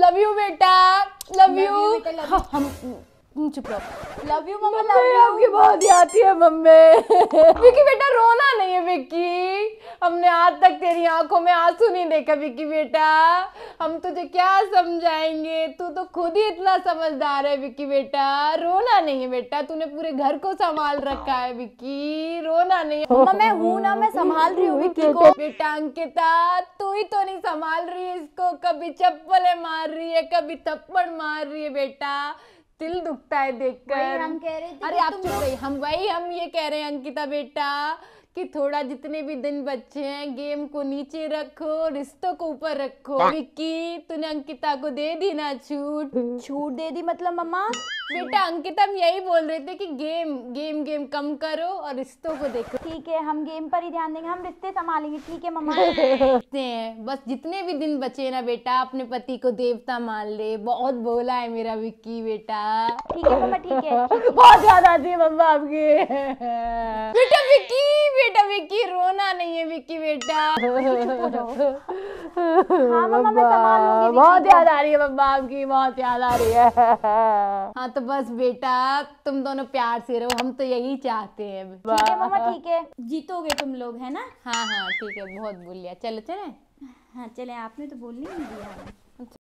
Love you बेटा love you हम हम्म, चुप रहो love you mummy love you आपकी बहुत याद आती है मम्मी विक्की बेटा रोना नहीं है विक्की हमने आज तक तेरी आंखों में आंसू नहीं देखा विक्की बेटा हम तुझे क्या समझाएंगे तू तो खुद ही इतना समझदार है विक्की बेटा रोना नहीं है बेटा तूने पूरे घर को संभाल रखा है विक्की रोना नहीं मम्मा मैं हूं ना मैं संभाल रही हूँ विक्की को बेटा अंकिता तू ही तो नहीं संभाल रही है इसको कभी चप्पलें मार रही है कभी थप्पड़ मार रही है बेटा दिल दुखता है देखकर हम कह रहे थे अरे आप चुप रही हम वही हम ये कह रहे हैं अंकिता बेटा कि थोड़ा जितने भी दिन बच्चे हैं गेम को नीचे रखो रिश्तों को ऊपर रखो हाँ। विक्की तूने अंकिता को दे दी ना छूट छूट दे दी मतलब मम्मा बेटा अंकिता हम यही बोल रहे थे कि गेम गेम गेम कम करो और रिश्तों को देखो ठीक है हम गेम पर ही ध्यान देंगे हम रिश्ते संभालेंगे ठीक है मम्मा हैं बस जितने भी दिन बचे ना बेटा अपने पति को देवता मान ले बहुत बोला है मेरा विक्की बेटा ठीक है मम्मा ठीक है बहुत याद आती है मम्मा आपके बेटा विक्की नहीं विक्की बेटा हाँ मम्मा मैं बहुत याद आ रही है मम्मा आपकी बहुत याद आ रही है हाँ तो बस बेटा तुम दोनों प्यार से रहो हम तो यही चाहते हैं ठीक है मम्मा ठीक है जीतोगे तुम लोग है ना हाँ हाँ ठीक है बहुत बोल लिया चलो चले हाँ चले आपने तो बोल नहीं दिया